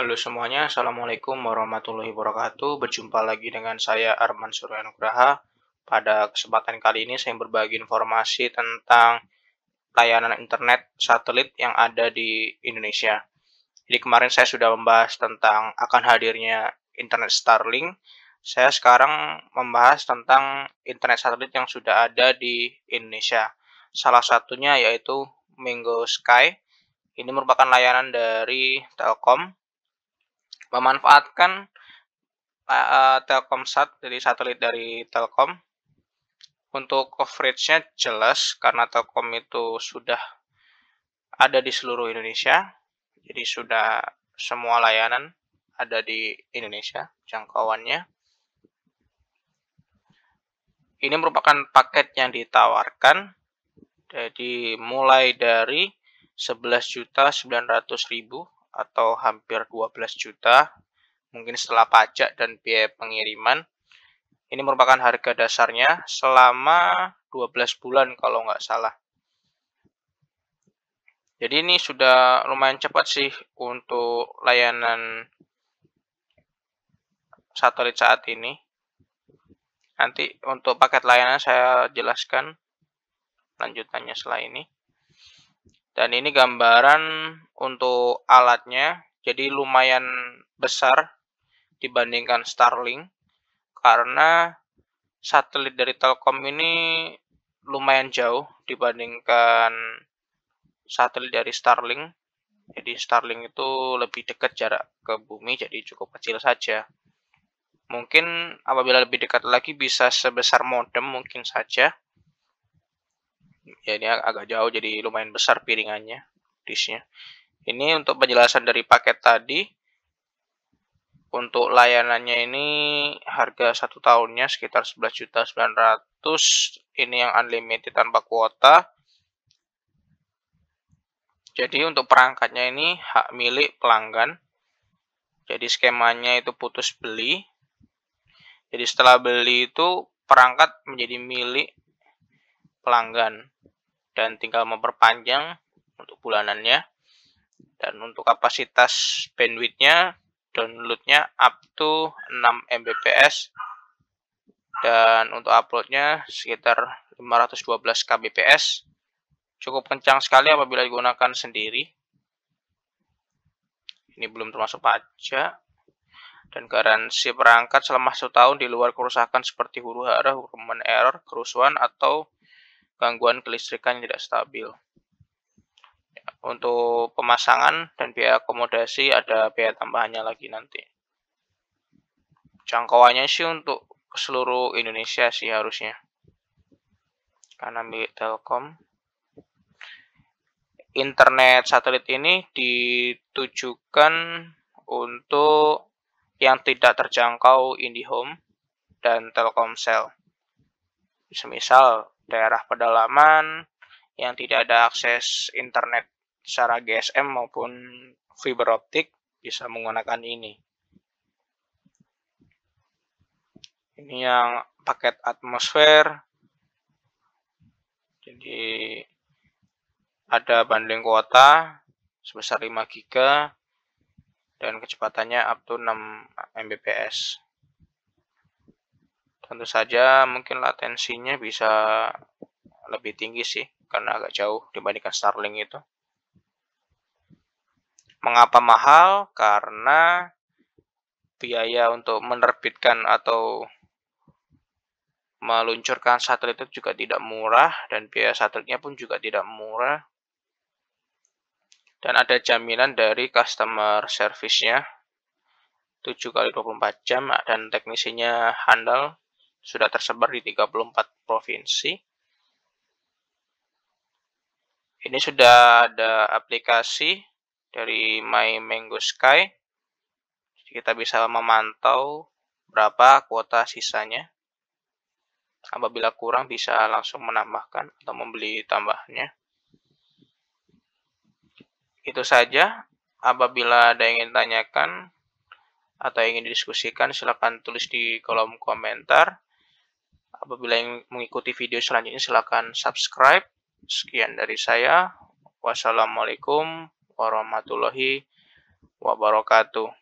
Halo semuanya, Assalamualaikum warahmatullahi wabarakatuh. Berjumpa lagi dengan saya Arman Suryanugraha. Pada kesempatan kali ini saya berbagi informasi tentang layanan internet satelit yang ada di Indonesia. Jadi kemarin saya sudah membahas tentang akan hadirnya internet Starlink. Saya sekarang membahas tentang internet satelit yang sudah ada di Indonesia. Salah satunya yaitu Mango Sky. Ini merupakan layanan dari Telkom memanfaatkan uh, eh, Telkomsat jadi satelit dari Telkom untuk coveragenya jelas karena Telkom itu sudah ada di seluruh Indonesia jadi sudah semua layanan ada di Indonesia jangkauannya ini merupakan paket yang ditawarkan jadi mulai dari 11.900.000 atau hampir 12 juta, mungkin setelah pajak dan biaya pengiriman. Ini merupakan harga dasarnya selama 12 bulan kalau nggak salah. Jadi ini sudah lumayan cepat sih untuk layanan satelit saat ini. Nanti untuk paket layanan saya jelaskan lanjutannya setelah ini. Dan ini gambaran untuk alatnya, jadi lumayan besar dibandingkan Starlink karena satelit dari Telkom ini lumayan jauh dibandingkan satelit dari Starlink. Jadi Starlink itu lebih dekat jarak ke bumi, jadi cukup kecil saja. Mungkin apabila lebih dekat lagi bisa sebesar modem mungkin saja ya ini agak jauh jadi lumayan besar piringannya dishnya ini untuk penjelasan dari paket tadi untuk layanannya ini harga satu tahunnya sekitar 11.900 ini yang unlimited tanpa kuota jadi untuk perangkatnya ini hak milik pelanggan jadi skemanya itu putus beli jadi setelah beli itu perangkat menjadi milik pelanggan dan tinggal memperpanjang untuk bulanannya dan untuk kapasitas bandwidthnya downloadnya up to 6 Mbps dan untuk uploadnya sekitar 512 kbps cukup kencang sekali apabila digunakan sendiri ini belum termasuk pajak dan garansi perangkat selama satu tahun di luar kerusakan seperti huru hara, human error, kerusuhan, atau gangguan kelistrikan yang tidak stabil. Ya, untuk pemasangan dan biaya akomodasi ada biaya tambahannya lagi nanti. Jangkauannya sih untuk seluruh Indonesia sih harusnya. Karena milik Telkom. Internet satelit ini ditujukan untuk yang tidak terjangkau IndiHome dan Telkomsel. Semisal daerah pedalaman yang tidak ada akses internet secara GSM maupun fiber optik bisa menggunakan ini. Ini yang paket atmosfer. Jadi ada banding kuota sebesar 5 GB dan kecepatannya up to 6 Mbps tentu saja mungkin latensinya bisa lebih tinggi sih karena agak jauh dibandingkan Starlink itu. Mengapa mahal? Karena biaya untuk menerbitkan atau meluncurkan satelit itu juga tidak murah dan biaya satelitnya pun juga tidak murah. Dan ada jaminan dari customer service-nya 7 kali 24 jam dan teknisinya handal sudah tersebar di 34 provinsi. Ini sudah ada aplikasi dari My Mango Sky. Jadi kita bisa memantau berapa kuota sisanya. Apabila kurang bisa langsung menambahkan atau membeli tambahannya. Itu saja. Apabila ada yang ingin tanyakan atau ingin didiskusikan, silakan tulis di kolom komentar. Apabila ingin mengikuti video selanjutnya silakan subscribe. Sekian dari saya. Wassalamualaikum warahmatullahi wabarakatuh.